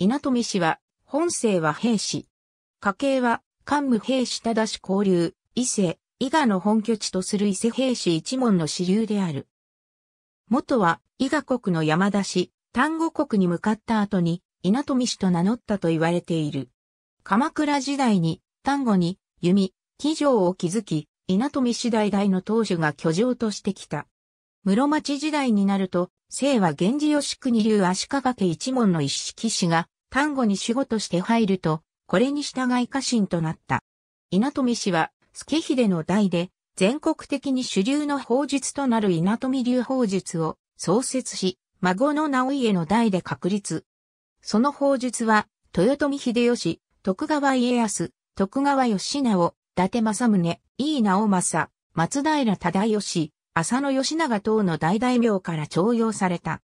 稲富氏は、本姓は兵士。家系は、官武兵士ただし交流、伊勢、伊賀の本拠地とする伊勢兵士一門の支流である。元は、伊賀国の山田氏、丹後国に向かった後に、稲富氏と名乗ったと言われている。鎌倉時代に、丹後に、弓、騎城を築き、稲富氏代々の当主が居城としてきた。室町時代になると、姓は源氏吉国流足利家一門の一式氏が、丹後に守護として入ると、これに従い家臣となった。稲富氏は、助秀の代で、全国的に主流の法術となる稲富流法術を創設し、孫の直家の代で確立。その法術は、豊臣秀吉、徳川家康、徳川義直、伊達政宗、井伊直政、松平忠義、浅野義長等の大大名から徴用された。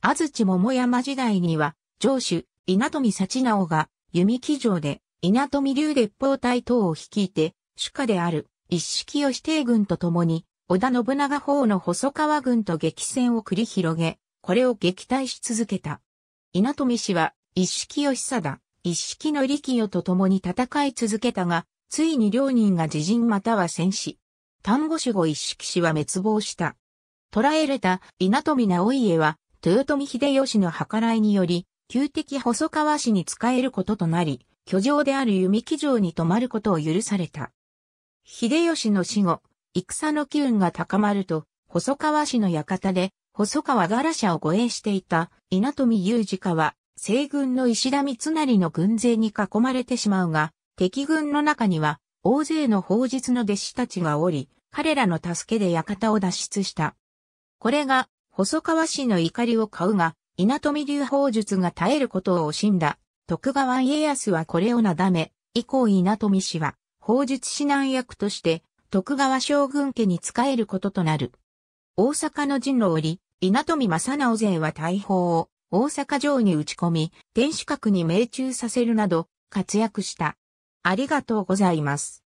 安土桃山時代には、城主、稲富幸直が弓騎乗で稲富竜列砲隊等を率いて主家である一式義帝軍と共に織田信長方の細川軍と激戦を繰り広げ、これを撃退し続けた。稲富氏は一式義貞、一式の力与と共に戦い続けたが、ついに両人が自陣または戦死。丹後守護一式氏は滅亡した。捕らえれた稲富直家は、豊臣秀吉の計らいにより、旧敵細川氏に仕えることとなり、居城である弓木城に泊まることを許された。秀吉の死後、戦の機運が高まると、細川氏の館で、細川柄社を護衛していた稲富雄二家は、西軍の石田三成の軍勢に囲まれてしまうが、敵軍の中には、大勢の法術の弟子たちがおり、彼らの助けで館を脱出した。これが、細川氏の怒りを買うが、稲富流砲術が絶えることを惜しんだ。徳川家康はこれをなだめ、以降稲富氏は、砲術指南役として、徳川将軍家に仕えることとなる。大阪の陣の折、稲富正直勢は大砲を大阪城に打ち込み、天守閣に命中させるなど活躍した。ありがとうございます。